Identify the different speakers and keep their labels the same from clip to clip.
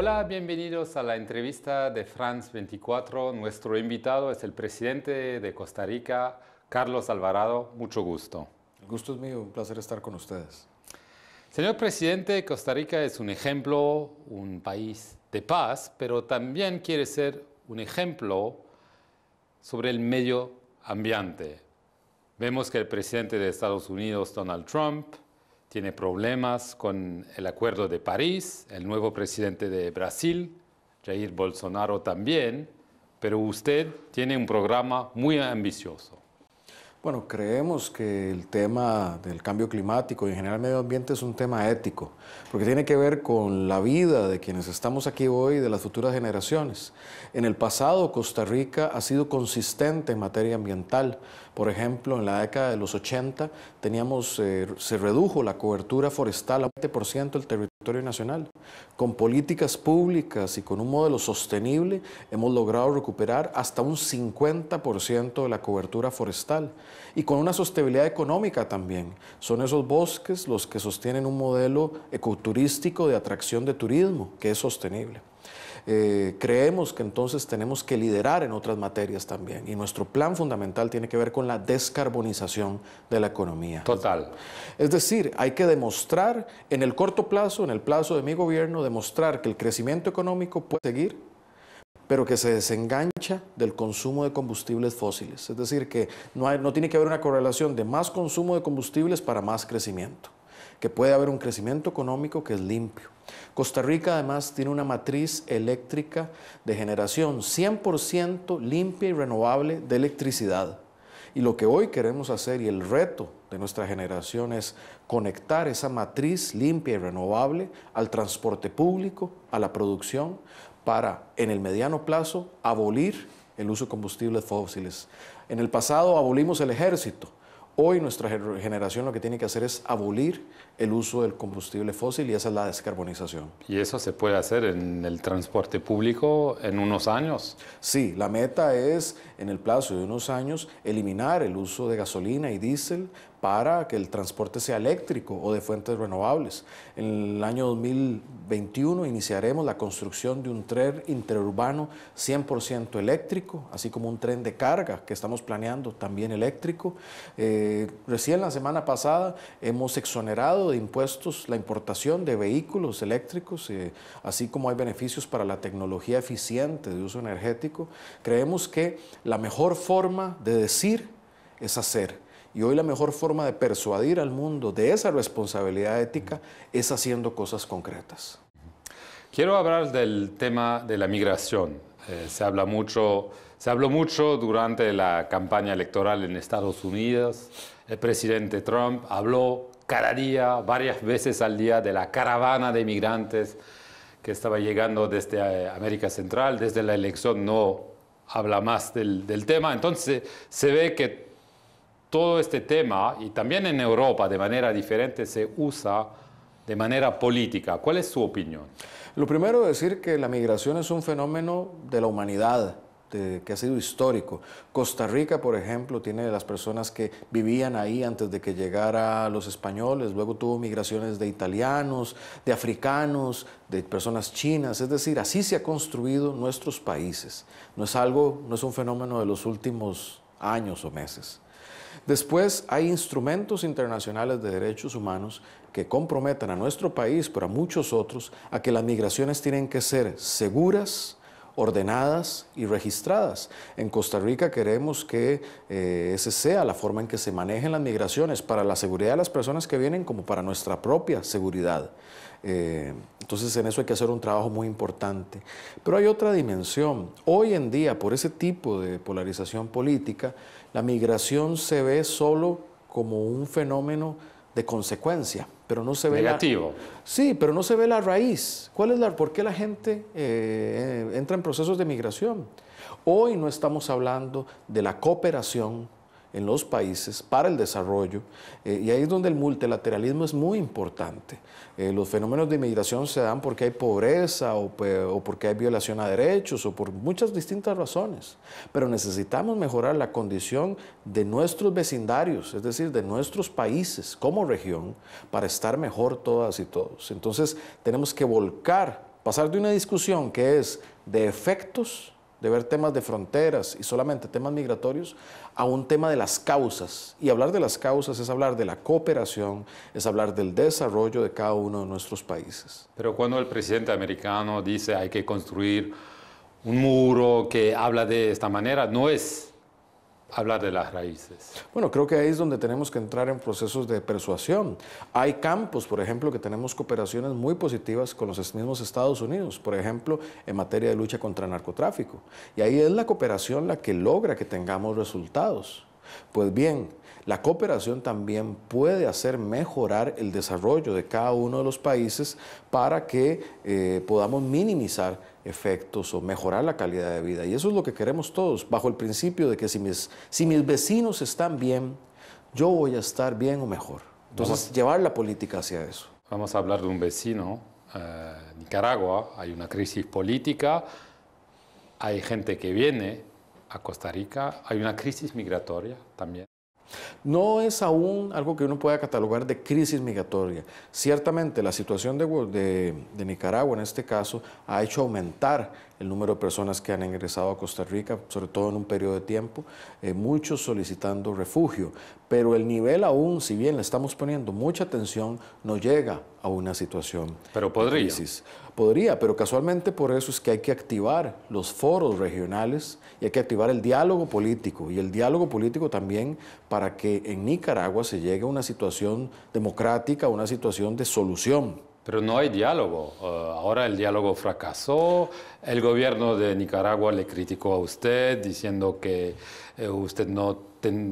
Speaker 1: Hola, bienvenidos a la entrevista de France 24. Nuestro invitado es el presidente de Costa Rica, Carlos Alvarado. Mucho gusto. gusto es mío, un placer estar con ustedes. Señor presidente, Costa Rica es un ejemplo, un país de paz, pero también quiere ser un ejemplo sobre el medio ambiente. Vemos que el presidente de Estados Unidos, Donald Trump, tiene problemas con el Acuerdo de París, el nuevo presidente de Brasil, Jair Bolsonaro también, pero usted tiene un programa muy ambicioso.
Speaker 2: Bueno, creemos que el tema del cambio climático y en general medio ambiente es un tema ético, porque tiene que ver con la vida de quienes estamos aquí hoy y de las futuras generaciones. En el pasado, Costa Rica ha sido consistente en materia ambiental. Por ejemplo, en la década de los 80 teníamos, eh, se redujo la cobertura forestal a 20% del territorio nacional. Con políticas públicas y con un modelo sostenible hemos logrado recuperar hasta un 50% de la cobertura forestal y con una sostenibilidad económica también. Son esos bosques los que sostienen un modelo ecoturístico de atracción de turismo que es sostenible. Eh, creemos que entonces tenemos que liderar en otras materias también. Y nuestro plan fundamental tiene que ver con la descarbonización de la economía. Total. Es decir, hay que demostrar en el corto plazo, en el plazo de mi gobierno, demostrar que el crecimiento económico puede seguir pero que se desengancha del consumo de combustibles fósiles. Es decir, que no, no tiene que haber una correlación de más consumo de combustibles para más crecimiento que puede haber un crecimiento económico que es limpio. Costa Rica además tiene una matriz eléctrica de generación 100% limpia y renovable de electricidad. Y lo que hoy queremos hacer y el reto de nuestra generación es conectar esa matriz limpia y renovable al transporte público, a la producción, para en el mediano plazo abolir el uso de combustibles fósiles. En el pasado abolimos el ejército, Hoy nuestra generación lo que tiene que hacer es abolir el uso del combustible fósil y esa es la descarbonización.
Speaker 1: ¿Y eso se puede hacer en el transporte público en unos años? Sí, la meta es en el plazo de unos años
Speaker 2: eliminar el uso de gasolina y diésel para que el transporte sea eléctrico o de fuentes renovables. En el año 2021 iniciaremos la construcción de un tren interurbano 100% eléctrico, así como un tren de carga que estamos planeando también eléctrico. Eh, recién la semana pasada hemos exonerado de impuestos la importación de vehículos eléctricos, eh, así como hay beneficios para la tecnología eficiente de uso energético. Creemos que la mejor forma de decir es hacer y hoy la mejor forma de persuadir al mundo de esa responsabilidad ética es haciendo cosas concretas.
Speaker 1: Quiero hablar del tema de la migración. Eh, se, habla mucho, se habló mucho durante la campaña electoral en Estados Unidos. El presidente Trump habló cada día, varias veces al día, de la caravana de migrantes que estaba llegando desde eh, América Central. Desde la elección no habla más del tema. Entonces se ve que todo este tema, y también en Europa de manera diferente, se usa de manera política. ¿Cuál es su opinión?
Speaker 2: Lo primero es decir que la migración es un fenómeno de la humanidad. que ha sido histórico. Costa Rica, por ejemplo, tiene las personas que vivían ahí antes de que llegaran los españoles, luego tuvo migraciones de italianos, de africanos, de personas chinas, es decir, así se ha construido nuestros países. No es algo, no es un fenómeno de los últimos años o meses. Después hay instrumentos internacionales de derechos humanos que comprometan a nuestro país, pero a muchos otros, a que las migraciones tienen que ser seguras, ordenadas y registradas. En Costa Rica queremos que eh, ese esa sea la forma en que se manejen las migraciones para la seguridad de las personas que vienen como para nuestra propia seguridad. Eh, entonces en eso hay que hacer un trabajo muy importante. Pero hay otra dimensión. Hoy en día, por ese tipo de polarización política, la migración se ve solo como un fenómeno de consecuencia pero no se ve La, sí, pero no se ve la raíz. ¿Cuál es la por qué la gente eh, entra en procesos de migración? Hoy no estamos hablando de la cooperación, en los países para el desarrollo eh, y ahí es donde el multilateralismo es muy importante. Eh, los fenómenos de inmigración se dan porque hay pobreza o, o, porque hay violación a derechos o por muchas distintas razones, pero necesitamos mejorar la condición de nuestros vecindarios, es decir, de nuestros países como región para estar mejor todas y todos. Entonces tenemos que volcar, pasar de una discusión que es de efectos, de ver temas de fronteras y solamente temas migratorios, a un tema de las causas. Y hablar de las causas es hablar de la cooperación, es hablar del desarrollo de cada uno de nuestros países.
Speaker 1: Pero cuando el presidente americano dice hay que construir un muro que habla de esta manera, no es hablar de las raíces.
Speaker 2: Bueno, creo que ahí es donde tenemos que entrar en procesos de persuasión. Hay campos, por ejemplo, que tenemos cooperaciones muy positivas con los mismos Estados Unidos, por ejemplo, en materia de lucha contra el narcotráfico. Y ahí es la cooperación la que logra que tengamos resultados. Pues bien, la cooperación también puede hacer mejorar el desarrollo de cada uno de los países para que eh, podamos minimizar efectos o mejorar la calidad de vida. Y eso es lo que queremos todos, bajo el principio de que si mis, si mis vecinos están bien, yo voy a estar bien o mejor.
Speaker 1: Entonces, llevar la política hacia eso. Vamos a hablar de un vecino, eh, Nicaragua, hay una crisis política, hay gente que viene a Costa Rica, hay una crisis migratoria también.
Speaker 2: No es aún algo que uno pueda catalogar de crisis migratoria. Ciertamente la situación de, Nicaragua en este caso ha hecho aumentar el número de personas que han ingresado a Costa Rica, sobre todo en un periodo de tiempo, eh, muchos solicitando refugio. Pero el nivel aún, si bien le estamos poniendo mucha atención, no llega a una situación
Speaker 1: de crisis.
Speaker 2: Podría, pero casualmente por eso es que hay que activar los foros regionales y hay que activar el diálogo político y el diálogo político también para que en Nicaragua se llegue a una situación democrática, una situación
Speaker 1: de solución pero no hay diálogo. Eh, ahora el diálogo fracasó, el gobierno de Nicaragua le criticó a usted diciendo que eh, usted no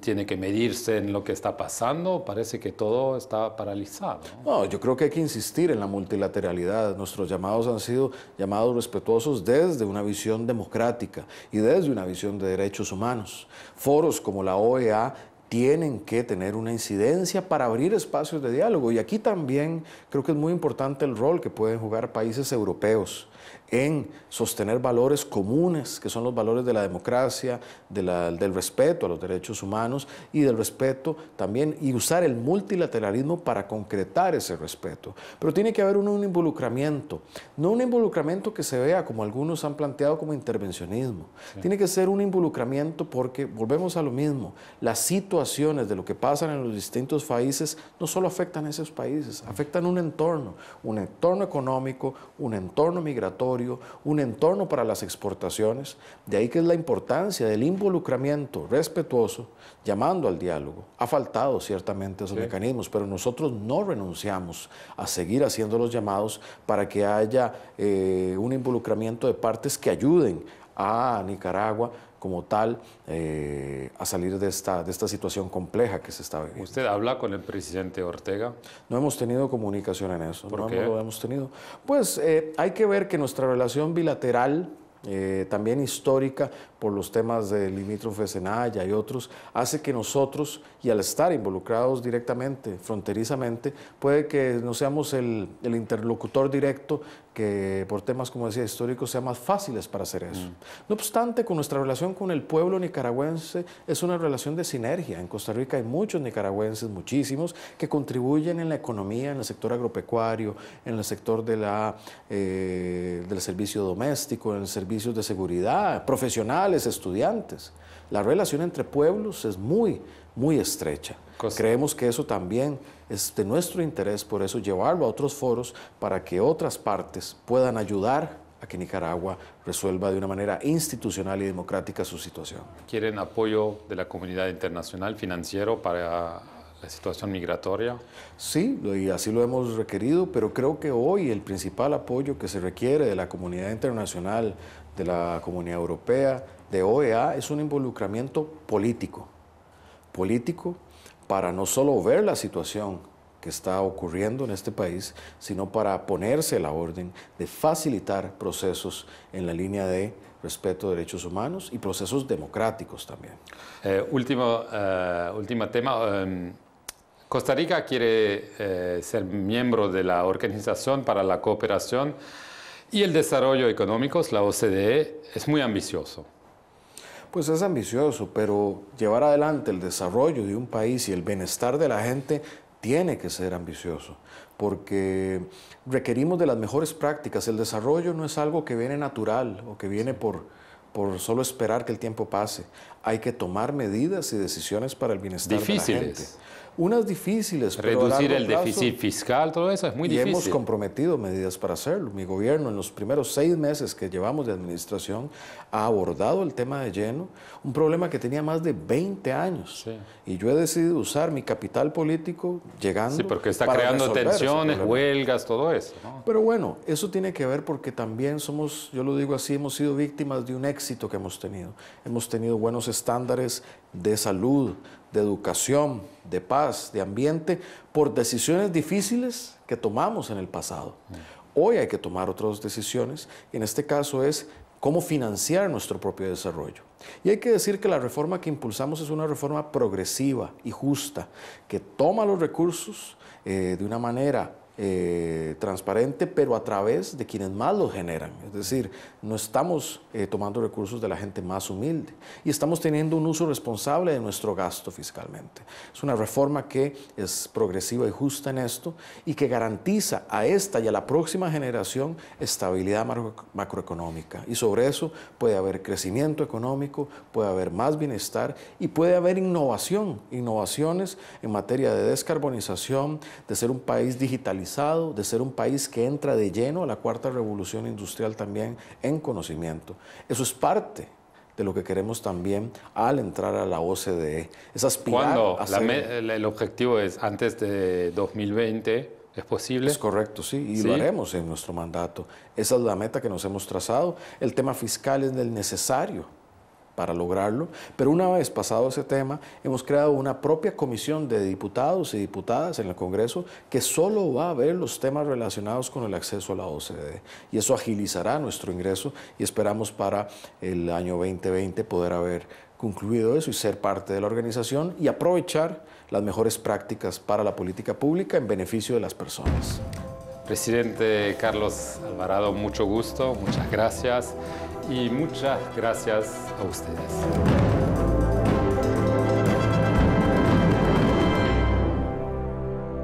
Speaker 1: tiene que medirse en lo que está pasando, parece que todo está paralizado. no,
Speaker 2: yo creo que hay que insistir en la multilateralidad. Nuestros llamados han sido llamados respetuosos desde una visión democrática y desde una visión de derechos humanos. Foros como la OEA tienen que tener una incidencia para abrir espacios de diálogo. Y aquí también creo que es muy importante el rol que pueden jugar países europeos en sostener valores comunes, que son los valores de la democracia, del respeto a los derechos humanos y del respeto también, y usar el multilateralismo para concretar ese respeto. Pero tiene que haber un, involucramiento, no un involucramiento que se vea como algunos han planteado como intervencionismo. Tiene que ser un involucramiento porque, volvemos a lo mismo, las situaciones de lo que pasan en los distintos países no solo afectan a esos países, afectan un entorno, un entorno económico, un entorno migratorio, un entorno para las exportaciones, de ahí que es la importancia del involucramiento respetuoso, llamando al diálogo. Ha faltado ciertamente esos mecanismos, pero nosotros no renunciamos a seguir haciendo los llamados para que haya eh, un involucramiento de partes que ayuden a Nicaragua como tal eh, a salir de
Speaker 1: esta, de esta situación
Speaker 2: compleja que se está viviendo.
Speaker 1: ¿Usted habla con el presidente Ortega?
Speaker 2: No hemos tenido comunicación en eso, ¿Por no lo hemos tenido. Pues eh, hay que ver que nuestra relación bilateral eh, también histórica por los temas de limítrofe Senaya y otros, hace que nosotros, y al estar involucrados directamente, fronterizamente, puede que no seamos el, interlocutor directo que por temas, como decía, históricos, sea más fáciles para hacer eso. Mm. No obstante, con nuestra relación con el pueblo nicaragüense es una relación de sinergia. En Costa Rica hay muchos nicaragüenses, muchísimos, que contribuyen en la economía, en el sector agropecuario, en el sector de la, eh, del servicio doméstico, en el servicios de seguridad, profesionales, estudiantes. La relación entre pueblos es muy, muy estrecha. Creemos que eso también es de nuestro interés, por eso llevarlo a otros foros para que otras partes puedan ayudar a que Nicaragua resuelva de una manera institucional y democrática su situación.
Speaker 1: ¿Quieren apoyo de la comunidad internacional financiero para la situación migratoria? Sí, y así lo
Speaker 2: hemos requerido, pero creo que hoy el principal apoyo que se requiere de la comunidad internacional, de la comunidad europea, de OEA, es un involucramiento político. Político para no solo ver la situación que está ocurriendo en este país, sino para ponerse la orden de facilitar procesos en la línea de respeto a derechos humanos y procesos democráticos también.
Speaker 1: Eh, último, eh, último tema. Em, Costa Rica quiere eh, ser miembro de la Organización para la Cooperación y el Desarrollo Económicos, la OCDE, es muy ambicioso.
Speaker 2: Pues es ambicioso, pero llevar adelante el desarrollo de un país y el bienestar de la gente tiene que ser ambicioso, porque requerimos de las mejores prácticas. El desarrollo no es algo que viene natural o que viene por por solo esperar que el tiempo pase. Hay que tomar medidas y decisiones para el bienestar de la gente. Unas
Speaker 1: difíciles,
Speaker 2: pero Reducir el déficit
Speaker 1: fiscal, todo eso es muy difícil. Y hemos
Speaker 2: comprometido medidas para hacerlo. Mi gobierno, en los primeros seis meses que llevamos de administración, ha abordado el tema de lleno, un problema que tenía más de 20 años. Y yo he decidido usar mi capital político llegando. Sí, porque está creando tensiones,
Speaker 1: huelgas, todo eso. Pero bueno,
Speaker 2: eso tiene que ver porque también somos, yo lo digo así, hemos sido víctimas de un ex que hemos tenido. Hemos tenido buenos estándares de salud, de educación, de paz, de ambiente, por decisiones difíciles que tomamos en el pasado. Mm. Hoy hay que tomar otras decisiones y en este caso es cómo financiar nuestro propio desarrollo. Y hay que decir que la reforma que impulsamos es una reforma progresiva y justa, que toma los recursos eh, de una manera eh, transparente, pero a través de quienes más lo generan. Es decir, no estamos eh, tomando recursos de la gente más humilde y estamos teniendo un uso responsable de nuestro gasto fiscalmente. Es una reforma que es progresiva y justa en esto y que garantiza a esta y a la próxima generación estabilidad macroeconómica. Y sobre eso puede haber crecimiento económico, puede haber más bienestar y puede haber innovación, innovaciones en materia de descarbonización, de ser un país digital de ser un país que entra de lleno a la cuarta revolución industrial también en conocimiento. Eso es parte de lo que queremos también al entrar a la OCDE. esas ¿Cuándo? el
Speaker 1: objetivo es antes de 2020. ¿Es
Speaker 2: posible? Es correcto, sí, y lo haremos en nuestro mandato. Esa es la meta que nos hemos trazado. El tema fiscal es del necesario para lograrlo, pero una vez pasado ese tema, hemos creado una propia comisión de diputados y diputadas en el Congreso que solo va a ver los temas relacionados con el acceso a la OCDE. Y eso agilizará nuestro ingreso y esperamos para el año 2020 poder haber concluido eso y ser parte de la organización y aprovechar las mejores prácticas para la política pública en beneficio de las personas.
Speaker 1: Presidente Carlos Alvarado, mucho gusto, muchas gracias y muchas gracias a ustedes.